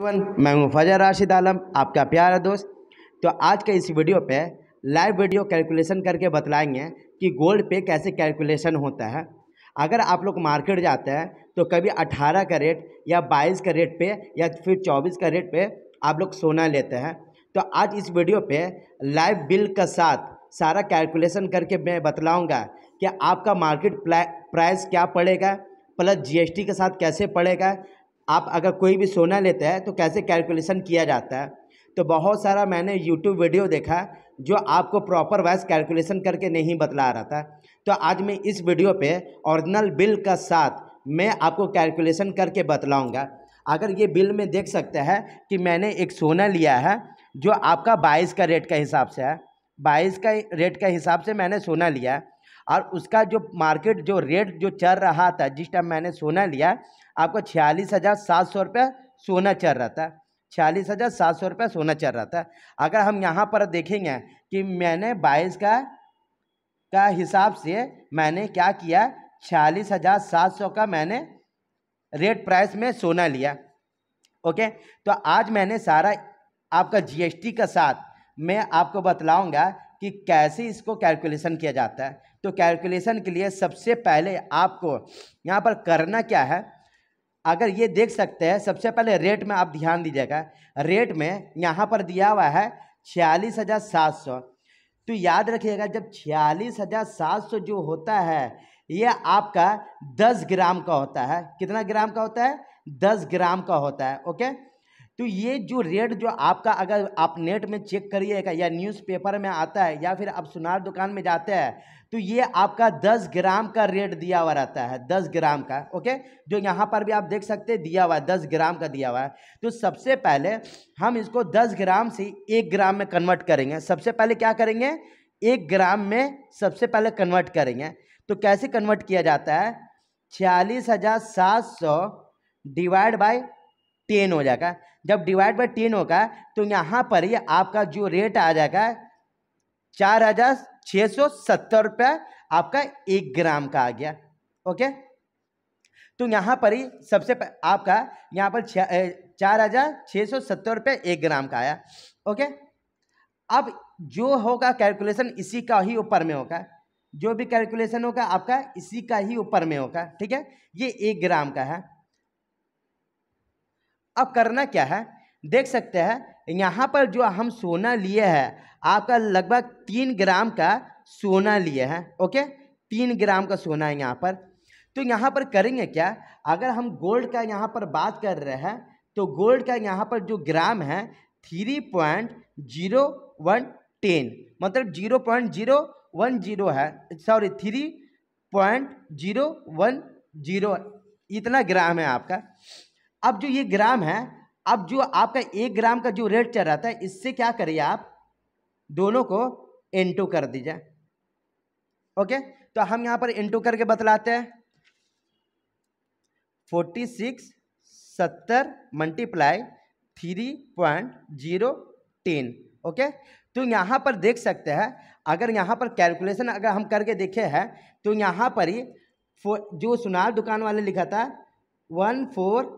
one मैं हूँ फजर राशिद आलम आपका प्यारा दोस्त तो आज के इस वीडियो पे लाइव वीडियो कैलकुलेशन करके बतलाएंगे कि गोल्ड पे कैसे कैलकुलेशन होता है अगर आप लोग मार्केट जाते हैं तो कभी 18 का रेट या 22 का रेट पे या फिर 24 का रेट पे आप लोग सोना लेते हैं तो आज इस वीडियो पे लाइव बिल के साथ सारा कैलकुलेसन करके मैं बतलाऊँगा कि आपका मार्केट प्राइस क्या पड़ेगा प्लस जी के साथ कैसे पड़ेगा आप अगर कोई भी सोना लेते हैं तो कैसे कैलकुलेशन किया जाता है तो बहुत सारा मैंने यूट्यूब वीडियो देखा जो आपको प्रॉपर वाइज कैलकुलेशन करके नहीं बतला रहा था तो आज मैं इस वीडियो पे ओरिजिनल बिल का साथ मैं आपको कैलकुलेशन करके बतलाऊंगा अगर ये बिल में देख सकते हैं कि मैंने एक सोना लिया है जो आपका बाईस का रेट का हिसाब से है बाईस का रेट का हिसाब से मैंने सोना लिया और उसका जो मार्केट जो रेट जो चल रहा था जिस टाइम मैंने सोना लिया आपको छियालीस हज़ार सात सौ रुपये सोना चल रहा था छियालीस हज़ार सात सौ रुपये सोना चल रहा था अगर हम यहाँ पर देखेंगे कि मैंने बाईस का का हिसाब से मैंने क्या किया छियालीस हज़ार सात सौ का मैंने रेट प्राइस में सोना लिया ओके तो आज मैंने सारा आपका जीएसटी का साथ मैं आपको बतलाऊँगा कि कैसे इसको कैलकुलेशन किया जाता है तो कैलकुलेशन के लिए सबसे पहले आपको यहाँ पर करना क्या है अगर ये देख सकते हैं सबसे पहले रेट में आप ध्यान दीजिएगा रेट में यहाँ पर दिया हुआ है छियालीस हज़ार सात सौ तो याद रखिएगा जब छियालीस हज़ार सात सौ जो होता है ये आपका दस ग्राम का होता है कितना ग्राम का होता है दस ग्राम का होता है ओके तो ये जो रेट जो आपका अगर आप नेट में चेक करिएगा या न्यूज़पेपर में आता है या फिर आप सुनार दुकान में जाते हैं तो ये आपका 10 ग्राम का रेट दिया हुआ रहता है 10 ग्राम का ओके जो यहाँ पर भी आप देख सकते हैं दिया हुआ है 10 ग्राम का दिया हुआ है तो सबसे पहले हम इसको 10 ग्राम से एक ग्राम में कन्वर्ट करेंगे सबसे पहले क्या करेंगे एक ग्राम में सबसे पहले कन्वर्ट करेंगे तो कैसे कन्वर्ट किया जाता है छियालीस हज़ार सात सौ डिवाइड बाई टेन हो जाएगा जब डिवाइड बाई टेन होगा तो यहाँ पर ही आपका जो रेट आ जाएगा चार हजार छः सौ सत्तर रुपये आपका एक ग्राम का आ गया ओके तो यहाँ पर ही सबसे पर, आपका यहाँ पर चार हजार छः सौ सत्तर रुपये एक ग्राम का आया ओके अब जो होगा कैलकुलेशन इसी का ही ऊपर में होगा जो भी कैलकुलेशन होगा आपका इसी का ही ऊपर में होगा ठीक है ये एक ग्राम का है अब करना क्या है देख सकते हैं यहाँ पर जो हम सोना लिए हैं आपका लगभग तीन ग्राम का सोना लिए हैं ओके तीन ग्राम का सोना है यहाँ पर तो यहाँ पर करेंगे क्या अगर हम गोल्ड का यहाँ पर बात कर रहे हैं तो गोल्ड का यहाँ पर जो ग्राम है three point zero one ten मतलब zero point zero one zero है sorry three point zero one zero इतना ग्राम है आपका अब जो ये ग्राम है अब जो आपका एक ग्राम का जो रेट चल रहा था इससे क्या करिए आप दोनों को इंटू कर दीजिए ओके तो हम यहाँ पर इंटू करके बतलाते हैं फोर्टी सिक्स सत्तर multiply three point zero ten okay तो यहाँ पर देख सकते हैं अगर यहाँ पर कैलकुलेशन अगर हम करके देखे हैं तो यहाँ पर ही जो सुनार दुकान वाले लिखा था one four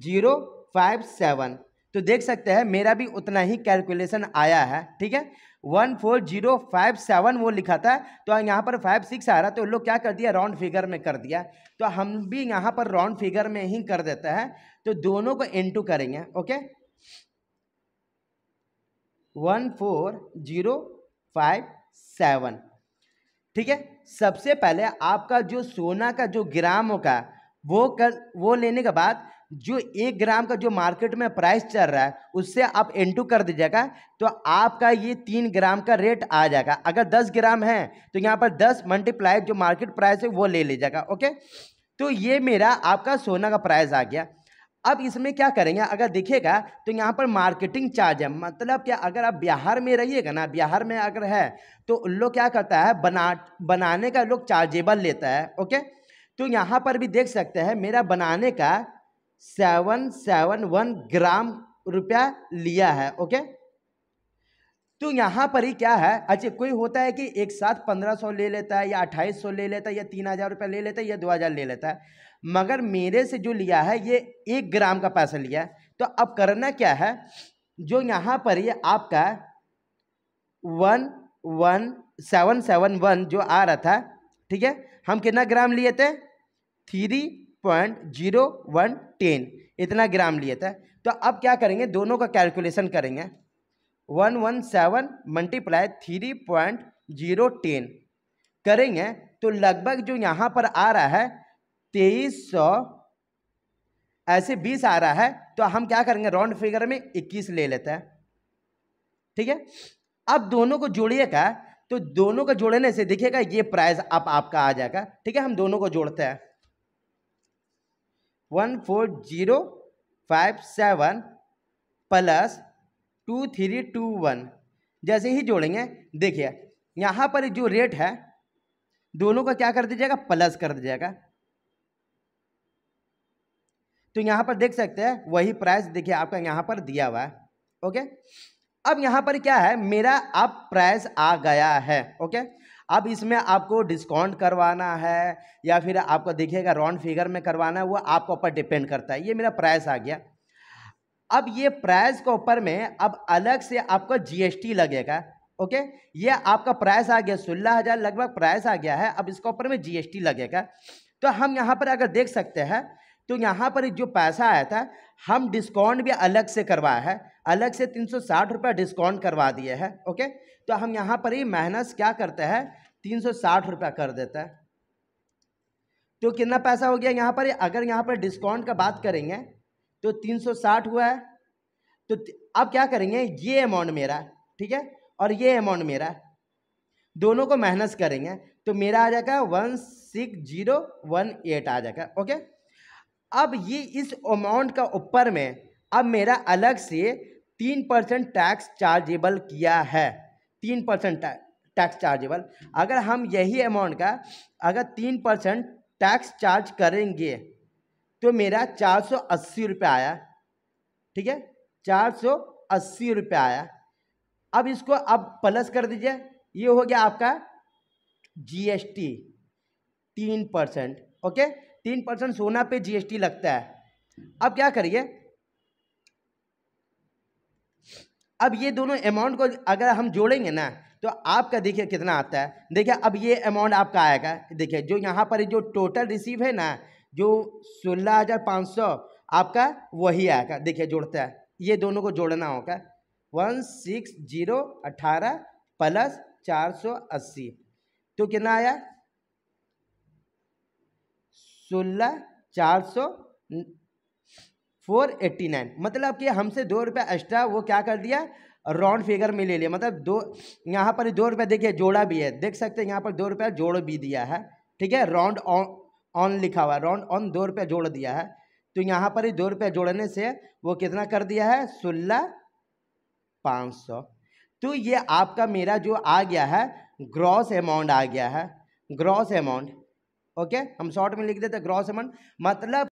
zero five seven तो देख सकते हैं मेरा भी उतना ही कैलकुलेशन आया है ठीक है one four zero five seven वो लिखा था तो यहाँ पर फाइव सिक्स आ रहा तो लोग क्या कर दिया राउंड फिगर में कर दिया तो हम भी यहाँ पर राउंड फिगर में ही कर देते हैं तो दोनों को इनटू करेंगे okay one four zero five seven ठीक है सबसे पहले आपका जो सोना का जो ग्राम होगा वो कर वो लेने के बाद जो एक ग्राम का जो मार्केट में प्राइस चल रहा है उससे आप इंटू कर दीजिएगा तो आपका ये तीन ग्राम का रेट आ जाएगा अगर दस ग्राम है तो यहाँ पर दस मल्टीप्लाई जो मार्केट प्राइस है वो ले लीजिएगा ओके तो ये मेरा आपका सोना का प्राइस आ गया अब इसमें क्या करेंगे अगर देखिएगा तो यहाँ पर मार्केटिंग चार्ज है मतलब क्या अगर आप बिहार में रहिएगा ना बिहार में अगर है तो उन लोग क्या करता है बना बनाने का लोग चार्जेबल लेता है ओके तो यहाँ पर भी देख सकते हैं मेरा बनाने का सेवन सेवन वन ग्राम रुपया लिया है ओके तो यहाँ पर ही क्या है अच्छा कोई होता है कि एक साथ पंद्रह सौ ले लेता है या अट्ठाईस सौ ले लेता है या तीन हज़ार रुपया ले लेता है या दो हज़ार ले लेता है मगर मेरे से जो लिया है ये एक ग्राम का पैसा लिया है तो अब करना क्या है जो यहाँ पर ये आपका one one seven seven one जो आ रहा था ठीक है हम कितना ग्राम लिए थे three point zero one ten इतना ग्राम लिया था तो अब क्या करेंगे दोनों का कैलकुलेशन करेंगे one one seven multiply three point zero ten करेंगे तो लगभग जो यहाँ पर आ रहा है तेईस सौ ऐसे बीस आ रहा है तो हम क्या करेंगे राउंड फिगर में इक्कीस ले लेते हैं ठीक है अब दोनों को जोड़िएगा तो दोनों को जोड़ने से देखिएगा ये प्राइस अब आप आपका आ जाएगा ठीक है हम दोनों को जोड़ते हैं one four zero five seven plus two three two one जैसे ही जोड़ेंगे देखिए यहाँ पर जो रेट है दोनों का क्या कर दीजिएगा प्लस कर दीजिएगा तो यहाँ पर देख सकते हैं वही प्राइस देखिए आपका यहाँ पर दिया हुआ है ओके अब यहाँ पर क्या है मेरा अब प्राइस आ गया है ओके अब इसमें आपको डिस्काउंट करवाना है या फिर आपको देखिएगा राउंड फिगर में करवाना है वो आपके ऊपर डिपेंड करता है ये मेरा प्राइस आ गया अब ये प्राइस के ऊपर में अब अलग से आपको जीएसटी लगेगा ओके ये आपका प्राइस आ गया सोलह हज़ार लगभग प्राइस आ गया है अब इसके ऊपर में जीएसटी लगेगा तो हम यहाँ पर अगर देख सकते हैं तो यहाँ पर जो पैसा आया था हम डिस्काउंट भी अलग से करवाया है अलग से तीन सौ साठ डिस्काउंट करवा दिए है ओके तो हम यहाँ पर ही माइनस क्या करते हैं तीन सौ साठ कर देते हैं तो कितना पैसा हो गया यहाँ पर अगर यहाँ पर डिस्काउंट का बात करेंगे तो तीन सौ साठ हुआ है तो अब क्या करेंगे ये अमाउंट मेरा ठीक है और ये अमाउंट मेरा दोनों को माइनस करेंगे तो मेरा आ जाएगा one six zero one eight आ जाएगा ओके अब ये इस अमाउंट का ऊपर में अब मेरा अलग से तीन परसेंट टैक्स चार्जेबल किया है तीन परसेंट टैक्स चार्जेबल अगर हम यही अमाउंट का अगर तीन परसेंट टैक्स चार्ज करेंगे तो मेरा चार सौ अस्सी रुपये आया ठीक है चार सौ अस्सी रुपये आया अब इसको अब प्लस कर दीजिए ये हो गया आपका जीएसटी तीन परसेंट ओके तीन परसेंट सोना पे जीएसटी लगता है अब क्या करिए अब ये दोनों अमाउंट को अगर हम जोड़ेंगे ना तो आपका देखिए कितना आता है देखिए अब ये अमाउंट आपका आएगा देखिए जो यहाँ पर जो टोटल रिसीव है ना जो सोलह हज़ार पाँच सौ आपका वही आएगा देखिए जोड़ता है ये दोनों को जोड़ना होगा वन सिक्स जीरो अठारह प्लस चार सौ अस्सी तो कितना आया सोलह चार सौ फोर एट्टी नाइन मतलब कि हमसे दो रुपये एक्स्ट्रा वो क्या कर दिया राउंड फिगर में ले लिया मतलब दो यहाँ पर दो रुपये देखिए जोड़ा भी है देख सकते हैं यहाँ पर दो रुपया जोड़ भी दिया है ठीक है राउंड ऑन ऑन लिखा हुआ है राउंड ऑन दो रुपया जोड़ दिया है तो यहाँ पर ही दो रुपया जोड़ने से वो कितना कर दिया है सोलह पाँच सौ तो ये आपका मेरा जो आ गया है ग्रॉस अमाउंट आ गया है ग्रॉस अमाउंट ओके हम शॉर्ट में लिख देते ग्रॉस अमाउंट मतलब